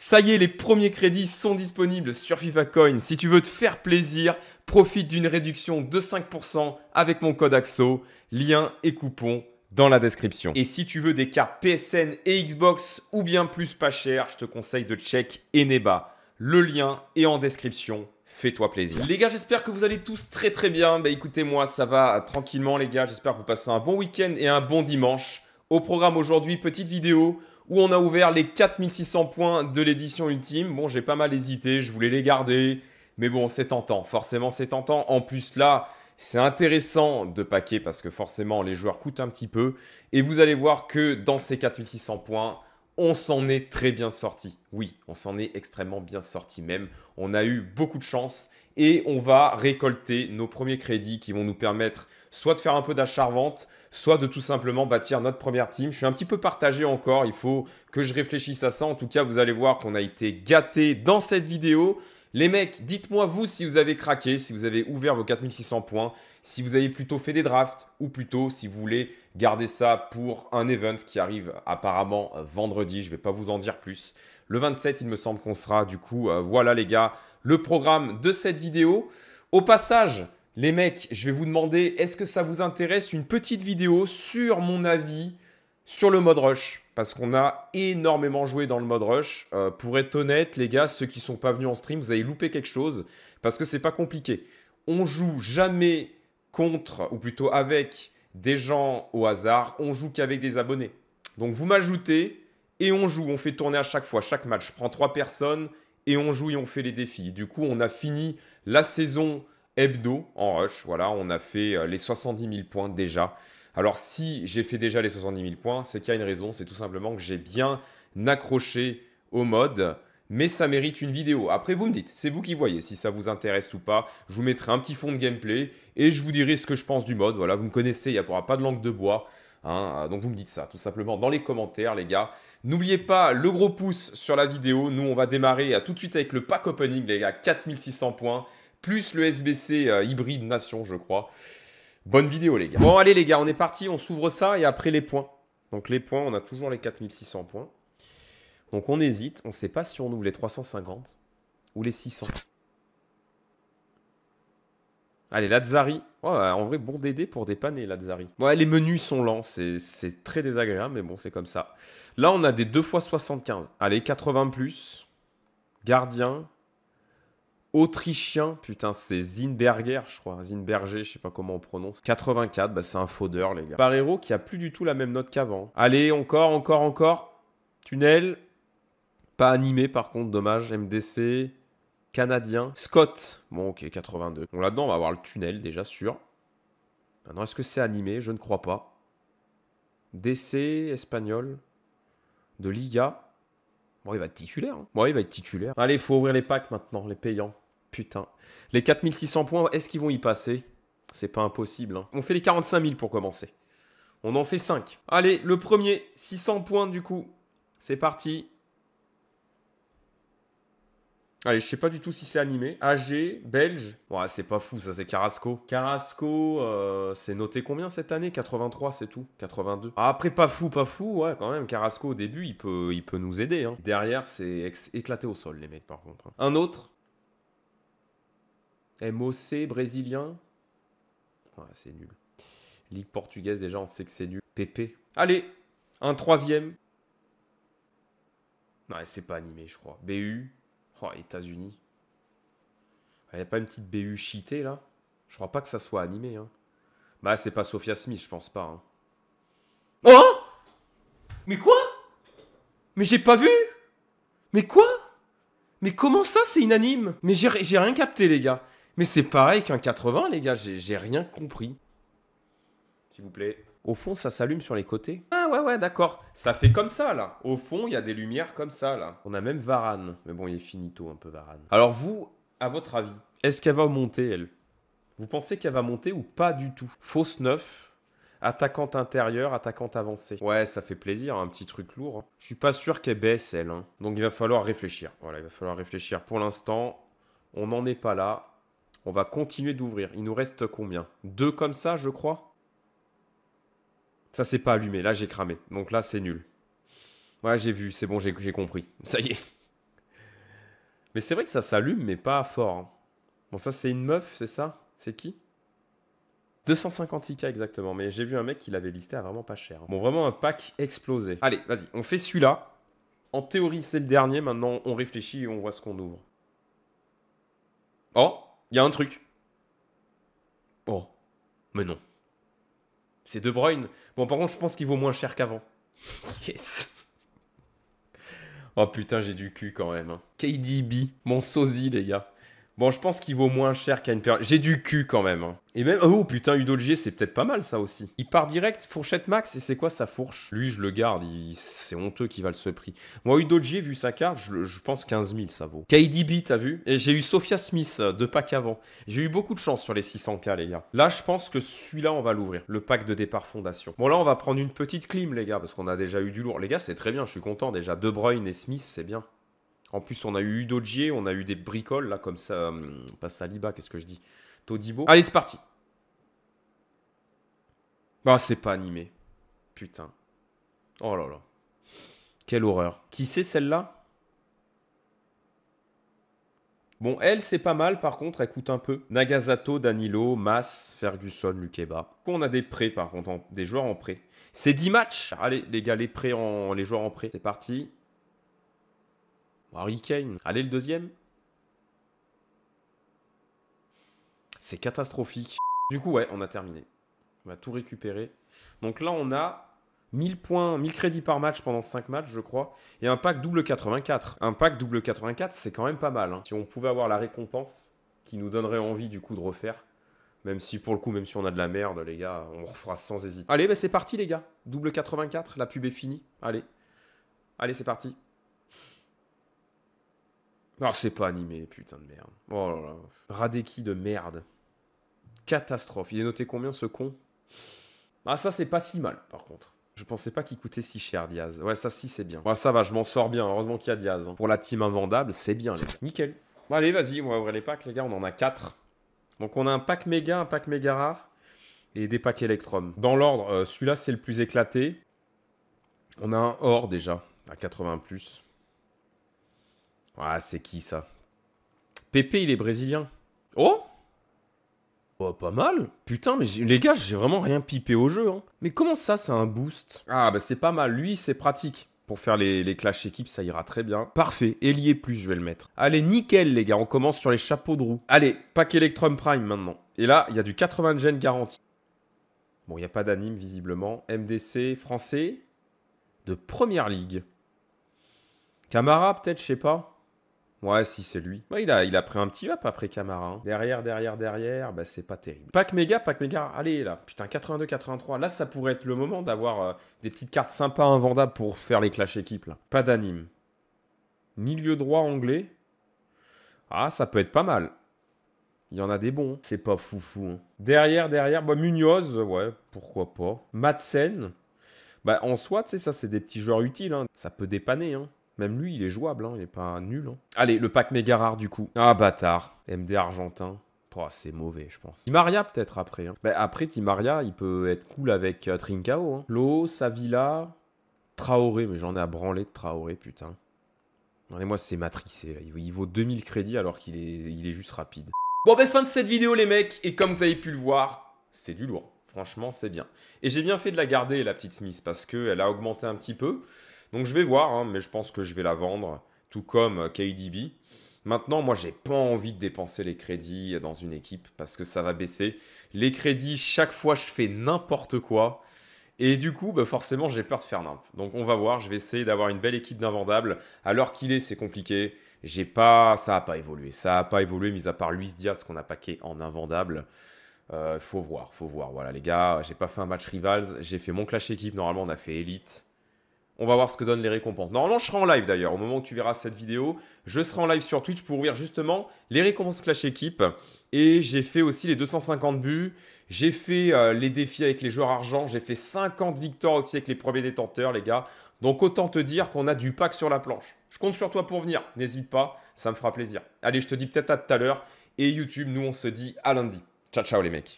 Ça y est, les premiers crédits sont disponibles sur FIFA Coin. Si tu veux te faire plaisir, profite d'une réduction de 5% avec mon code AXO. Lien et coupon dans la description. Et si tu veux des cartes PSN et Xbox ou bien plus pas cher, je te conseille de check Eneba. Le lien est en description. Fais-toi plaisir. Les gars, j'espère que vous allez tous très très bien. Bah, écoutez, moi ça va tranquillement les gars. J'espère que vous passez un bon week-end et un bon dimanche. Au programme aujourd'hui, petite vidéo où on a ouvert les 4600 points de l'édition ultime. Bon, j'ai pas mal hésité, je voulais les garder, mais bon, c'est tentant. Forcément, c'est tentant. En plus, là, c'est intéressant de paquer parce que forcément, les joueurs coûtent un petit peu. Et vous allez voir que dans ces 4600 points, on s'en est très bien sorti. Oui, on s'en est extrêmement bien sorti même. On a eu beaucoup de chance et on va récolter nos premiers crédits qui vont nous permettre soit de faire un peu dachat soit de tout simplement bâtir notre première team. Je suis un petit peu partagé encore, il faut que je réfléchisse à ça. En tout cas, vous allez voir qu'on a été gâté dans cette vidéo. Les mecs, dites-moi vous si vous avez craqué, si vous avez ouvert vos 4600 points, si vous avez plutôt fait des drafts ou plutôt si vous voulez garder ça pour un event qui arrive apparemment vendredi. Je ne vais pas vous en dire plus. Le 27, il me semble qu'on sera. Du coup, euh, voilà les gars, le programme de cette vidéo. Au passage, les mecs, je vais vous demander, est-ce que ça vous intéresse une petite vidéo sur mon avis sur le mode rush Parce qu'on a énormément joué dans le mode rush. Euh, pour être honnête, les gars, ceux qui sont pas venus en stream, vous avez loupé quelque chose parce que c'est pas compliqué. On joue jamais contre, ou plutôt avec, des gens au hasard. On joue qu'avec des abonnés. Donc vous m'ajoutez et on joue. On fait tourner à chaque fois, chaque match. Je prends trois personnes et on joue et on fait les défis. Du coup, on a fini la saison hebdo en rush. Voilà, on a fait euh, les 70 000 points déjà. Alors si j'ai fait déjà les 70 000 points, c'est qu'il y a une raison, c'est tout simplement que j'ai bien accroché au mode. Mais ça mérite une vidéo. Après, vous me dites, c'est vous qui voyez si ça vous intéresse ou pas. Je vous mettrai un petit fond de gameplay et je vous dirai ce que je pense du mode. Voilà, vous me connaissez, il n'y aura pas de langue de bois. Hein. donc vous me dites ça tout simplement dans les commentaires, les gars. N'oubliez pas le gros pouce sur la vidéo. Nous, on va démarrer tout de suite avec le pack opening, les gars. 4600 points plus le SBC euh, hybride nation, je crois. Bonne vidéo, les gars. Bon, allez, les gars, on est parti, on s'ouvre ça et après les points. Donc, les points, on a toujours les 4600 points. Donc, on hésite, on ne sait pas si on ouvre les 350 ou les 600. Allez, Lazari. Oh, euh, en vrai, bon DD pour dépanner, Lazari. Ouais, les menus sont lents, c'est très désagréable, mais bon, c'est comme ça. Là, on a des 2 x 75. Allez, 80 plus. Gardien, autrichien, putain, c'est Zinberger, je crois, Zinberger, je sais pas comment on prononce. 84, bah c'est un faudeur, les gars. Barrero qui a plus du tout la même note qu'avant. Allez, encore, encore, encore. Tunnel. Pas animé, par contre, dommage. MDC. Canadien. Scott. Bon, ok, 82. Bon, là-dedans, on va avoir le tunnel, déjà sûr. Maintenant, est-ce que c'est animé Je ne crois pas. DC, espagnol. De Liga. Bon, il va être titulaire. Hein. Bon, il va être titulaire. Allez, il faut ouvrir les packs maintenant, les payants. Putain. Les 4600 points, est-ce qu'ils vont y passer C'est pas impossible. Hein. On fait les 45 000 pour commencer. On en fait 5. Allez, le premier, 600 points du coup. C'est parti. Allez, je sais pas du tout si c'est animé. AG, belge. Ouais, c'est pas fou, ça c'est Carrasco. Carrasco, euh, c'est noté combien cette année 83, c'est tout. 82. Ah, après, pas fou, pas fou, ouais, quand même. Carrasco, au début, il peut, il peut nous aider. Hein. Derrière, c'est éclaté au sol, les mecs, par contre. Hein. Un autre. MOC, brésilien. Ouais, c'est nul. Ligue portugaise, déjà, on sait que c'est nul. PP. Allez, un troisième. Ouais, c'est pas animé, je crois. BU. Oh, États-Unis. Il a pas une petite BU cheatée là Je crois pas que ça soit animé. Hein. Bah, c'est pas Sophia Smith, je pense pas. Hein. Oh Mais quoi Mais j'ai pas vu Mais quoi Mais comment ça c'est inanime Mais j'ai rien capté, les gars. Mais c'est pareil qu'un 80, les gars, j'ai rien compris. S'il vous plaît. Au fond, ça s'allume sur les côtés. Ah ouais, ouais, d'accord. Ça fait comme ça, là. Au fond, il y a des lumières comme ça, là. On a même Varane. Mais bon, il est finito un peu, Varane. Alors vous, à votre avis, est-ce qu'elle va monter, elle Vous pensez qu'elle va monter ou pas du tout Fausse neuf, attaquante intérieure, attaquante avancée. Ouais, ça fait plaisir, un petit truc lourd. Hein. Je suis pas sûr qu'elle baisse, elle. Hein. Donc il va falloir réfléchir. Voilà, il va falloir réfléchir. Pour l'instant, on n'en est pas là. On va continuer d'ouvrir. Il nous reste combien Deux comme ça, je crois ça, s'est pas allumé. Là, j'ai cramé. Donc là, c'est nul. Ouais, j'ai vu. C'est bon, j'ai compris. Ça y est. Mais c'est vrai que ça s'allume, mais pas fort. Hein. Bon, ça, c'est une meuf, c'est ça C'est qui 250 k exactement, mais j'ai vu un mec qui l'avait listé à vraiment pas cher. Hein. Bon, vraiment un pack explosé. Allez, vas-y, on fait celui-là. En théorie, c'est le dernier. Maintenant, on réfléchit et on voit ce qu'on ouvre. Oh, il y a un truc. Oh, mais non c'est De Bruyne. Bon, par contre, je pense qu'il vaut moins cher qu'avant. Yes. Oh putain, j'ai du cul quand même. Hein. KDB, mon sosie, les gars. Bon, je pense qu'il vaut moins cher qu'à une période. J'ai du cul quand même. Hein. Et même, oh putain, Udolji, c'est peut-être pas mal ça aussi. Il part direct, fourchette max, et c'est quoi sa fourche Lui, je le garde, c'est honteux qu'il valent ce prix. Moi, Udolji, vu sa carte, je, pense 15 000, ça vaut. KDB, t'as vu Et j'ai eu Sophia Smith, euh, deux packs avant. J'ai eu beaucoup de chance sur les 600K, les gars. Là, je pense que celui-là, on va l'ouvrir. Le pack de départ fondation. Bon, là, on va prendre une petite clim, les gars, parce qu'on a déjà eu du lourd. Les gars, c'est très bien, je suis content déjà. De Bruyne et Smith, c'est bien. En plus, on a eu Udogier, on a eu des bricoles, là, comme ça. Hum, pas Saliba, qu'est-ce que je dis Todibo. Allez, c'est parti. Ah, c'est pas animé. Putain. Oh là là. Quelle horreur. Qui c'est celle-là Bon, elle, c'est pas mal, par contre, elle coûte un peu. Nagasato, Danilo, Mas, Ferguson, Lukeba. On a des prêts, par contre, des joueurs en prêt. C'est 10 matchs Allez, les gars, les prêts les joueurs en prêt. C'est parti. Harry Kane, allez le deuxième C'est catastrophique. Du coup, ouais, on a terminé. On va tout récupérer. Donc là, on a 1000 points, 1000 crédits par match pendant 5 matchs, je crois. Et un pack double 84. Un pack double 84, c'est quand même pas mal. Hein. Si on pouvait avoir la récompense qui nous donnerait envie, du coup, de refaire. Même si, pour le coup, même si on a de la merde, les gars, on refera sans hésiter. Allez, bah, c'est parti, les gars. Double 84, la pub est finie. Allez. Allez, c'est parti. Non, c'est pas animé, putain de merde. Oh là là. Radeki de merde. Catastrophe. Il est noté combien ce con Ah, ça, c'est pas si mal, par contre. Je pensais pas qu'il coûtait si cher, Diaz. Ouais, ça, si, c'est bien. Ouais, ça va, je m'en sors bien. Heureusement qu'il y a Diaz. Hein. Pour la team invendable, c'est bien, les gars. Nickel. allez, vas-y, on va ouvrir les packs, les gars. On en a 4. Donc, on a un pack méga, un pack méga rare et des packs Electrum. Dans l'ordre, euh, celui-là, c'est le plus éclaté. On a un or déjà, à 80+. Plus. Ah, c'est qui ça Pépé, il est brésilien. Oh Oh, pas mal Putain, mais les gars, j'ai vraiment rien pipé au jeu. Hein. Mais comment ça, c'est un boost Ah, bah c'est pas mal. Lui, c'est pratique. Pour faire les, les clashs équipes, ça ira très bien. Parfait, ailier plus, je vais le mettre. Allez, nickel, les gars, on commence sur les chapeaux de roue. Allez, pack Electrum Prime maintenant. Et là, il y a du 80 Gen garanti. Bon, il n'y a pas d'anime, visiblement. MDC, français, de première ligue. Camara, peut-être, je sais pas. Ouais, si c'est lui. il a, il a pris un petit up après Camara. Hein. Derrière, derrière, derrière, bah c'est pas terrible. Pack méga, pack méga, allez là. Putain, 82-83. Là, ça pourrait être le moment d'avoir euh, des petites cartes sympas invendables pour faire les clash équipes. Pas d'anime. Milieu droit anglais. Ah, ça peut être pas mal. Il y en a des bons. C'est pas foufou. fou. Hein. Derrière, derrière, bah Munoz, ouais, pourquoi pas. Madsen. Bah en soi, tu sais, ça c'est des petits joueurs utiles. Hein. Ça peut dépanner. Hein. Même lui, il est jouable, hein, il est pas nul. Hein. Allez, le pack méga rare du coup. Ah, bâtard. MD argentin. Oh, c'est mauvais, je pense. Timaria, peut-être, après. Hein. après, Timaria, il peut être cool avec euh, Trincao. Hein. Lo, Savila, Traoré. Mais j'en ai à branler de Traoré, putain. Regardez-moi, c'est matricé. Il vaut 2000 crédits alors qu'il est, il est juste rapide. Bon, ben, fin de cette vidéo, les mecs. Et comme vous avez pu le voir, c'est du lourd. Franchement, c'est bien. Et j'ai bien fait de la garder, la petite Smith, parce qu'elle a augmenté un petit peu. Donc je vais voir, hein, mais je pense que je vais la vendre, tout comme euh, KDB. Maintenant, moi, j'ai pas envie de dépenser les crédits euh, dans une équipe parce que ça va baisser. Les crédits, chaque fois, je fais n'importe quoi. Et du coup, bah, forcément, j'ai peur de faire n'importe. Donc, on va voir. Je vais essayer d'avoir une belle équipe d'invendables. Alors qu'il est, c'est compliqué. J'ai pas, ça n'a pas évolué. Ça a pas évolué, mis à part Luis Diaz qu'on a paqué en invendable. Euh, faut voir, faut voir. Voilà, les gars, j'ai pas fait un match rivals. J'ai fait mon clash équipe. Normalement, on a fait élite. On va voir ce que donnent les récompenses. Normalement, je serai en live d'ailleurs. Au moment où tu verras cette vidéo, je serai en live sur Twitch pour ouvrir justement les récompenses Clash Équipe. Et j'ai fait aussi les 250 buts. J'ai fait euh, les défis avec les joueurs argent. J'ai fait 50 victoires aussi avec les premiers détenteurs, les gars. Donc autant te dire qu'on a du pack sur la planche. Je compte sur toi pour venir. N'hésite pas, ça me fera plaisir. Allez, je te dis peut-être à tout à l'heure. Et YouTube, nous, on se dit à lundi. Ciao, ciao les mecs.